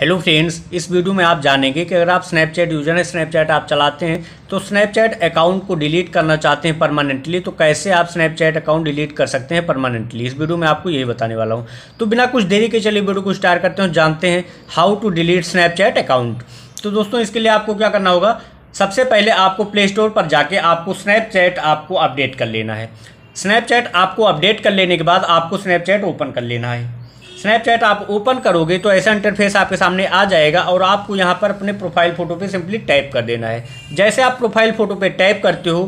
hello friends इस video में आप जानेंगे कि अगर आप स्नैपचैट यूजर हैं स्नैपचैट आप चलाते हैं तो स्नैपचैट अकाउंट को डिलीट करना चाहते हैं परमानेंटली तो कैसे आप स्नैपचैट अकाउंट डिलीट कर सकते हैं परमानेंटली इस वीडियो में आपको यही बताने वाला हूं तो बिना कुछ देरी के चलिए वीडियो को स्टार्ट करते हैं जानते हैं how to delete Snapchat account तो दोस्तों इसके लिए आपको क्या करना होगा सबसे पहले आपको प्ले स्टोर पर जाके आपको स्नैपचैट आपको अपडेट कर लेना है स्नैपचैट आपको अपडेट कर लेने के बाद आपको स्नैपचैट ओपन कर लेना है स्नैपचैट आप ओपन करोगे तो ऐसा इंटरफेस आपके सामने आ जाएगा और आपको यहाँ पर अपने प्रोफाइल फ़ोटो पे सिंपली टाइप कर देना है जैसे आप प्रोफाइल फ़ोटो पे टाइप करते हो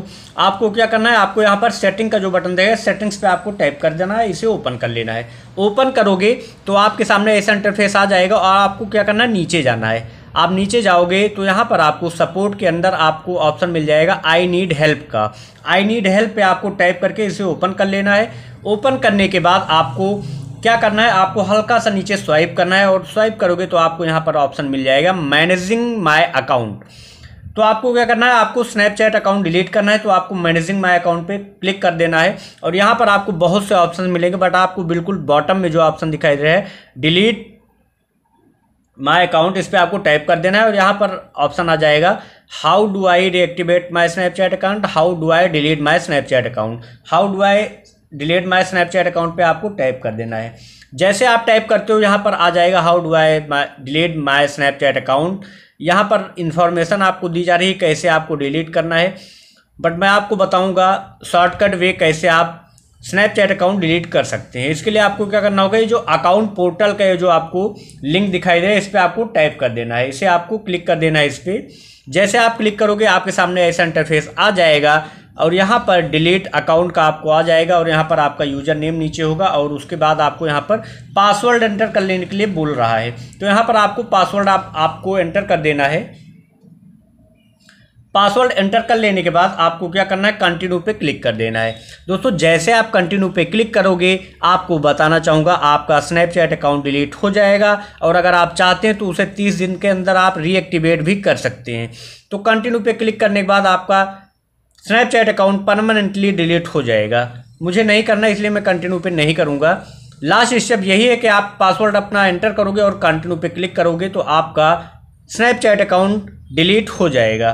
आपको क्या करना है आपको यहाँ पर सेटिंग का जो बटन देगा सेटिंग्स पे आपको टाइप कर देना है इसे ओपन कर लेना है ओपन करोगे तो आपके सामने ऐसा इंटरफेस आ जाएगा और आपको क्या करना है नीचे जाना है आप नीचे जाओगे तो यहाँ पर आपको सपोर्ट के अंदर आपको ऑप्शन मिल जाएगा आई नीड हेल्प का आई नीड हेल्प पे आपको टाइप करके इसे ओपन कर लेना है ओपन करने के बाद आपको क्या करना है आपको हल्का सा नीचे स्वाइप करना है और स्वाइप करोगे तो आपको यहाँ पर ऑप्शन मिल जाएगा मैनेजिंग माय अकाउंट तो आपको क्या करना है आपको स्नैपचैट अकाउंट डिलीट करना है तो आपको मैनेजिंग माई अकाउंट पे क्लिक कर देना है और यहाँ पर आपको बहुत से ऑप्शन मिलेंगे बट आपको बिल्कुल बॉटम में जो ऑप्शन दिखाई दे रहा है डिलीट माई अकाउंट इस पर आपको टाइप कर देना है और यहाँ पर ऑप्शन आ जाएगा how do I reactivate my Snapchat account how do I delete my Snapchat account how do I delete my Snapchat account पे आपको टाइप कर देना है जैसे आप टाइप करते हो यहाँ पर आ जाएगा how do I delete my Snapchat account यहाँ पर इंफॉर्मेशन आपको दी जा रही है कैसे आपको डिलीट करना है बट मैं आपको बताऊँगा शॉर्टकट वे कैसे आप स्नैपचैट अकाउंट डिलीट कर सकते हैं इसके लिए आपको क्या करना होगा ये जो अकाउंट पोर्टल का जो आपको लिंक दिखाई दे रहा है इस पर आपको टाइप कर देना है इसे आपको क्लिक कर देना है इस पर जैसे आप क्लिक करोगे आपके सामने ऐसा इंटरफेस आ जाएगा और यहाँ पर डिलीट अकाउंट का आपको आ जाएगा और यहाँ पर आपका यूज़र नेम नीचे होगा और उसके बाद आपको यहाँ पर पासवर्ड एंटर कर लेने के लिए बोल रहा है तो यहाँ पर आपको पासवर्ड आप आपको एंटर कर देना है पासवर्ड एंटर कर लेने के बाद आपको क्या करना है कंटिन्यू पे क्लिक कर देना है दोस्तों जैसे आप कंटिन्यू पे क्लिक करोगे आपको बताना चाहूँगा आपका स्नैपचैट अकाउंट डिलीट हो जाएगा और अगर आप चाहते हैं तो उसे 30 दिन के अंदर आप रीएक्टिवेट भी कर सकते हैं तो कंटिन्यू पे क्लिक करने के बाद आपका स्नैपचैट अकाउंट परमानेंटली डिलीट हो जाएगा मुझे नहीं करना इसलिए मैं कंटिन्यू पे नहीं करूँगा लास्ट स्टेप यही है कि आप पासवर्ड अपना एंटर करोगे और कंटिन्यू पे क्लिक करोगे तो आपका स्नैपचैट अकाउंट डिलीट हो जाएगा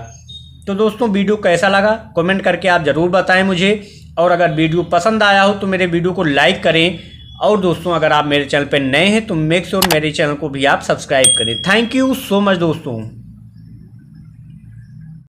तो दोस्तों वीडियो कैसा लगा कमेंट करके आप ज़रूर बताएं मुझे और अगर वीडियो पसंद आया हो तो मेरे वीडियो को लाइक करें और दोस्तों अगर आप मेरे चैनल पर नए हैं तो मेक श्योर मेरे चैनल को भी आप सब्सक्राइब करें थैंक यू सो मच दोस्तों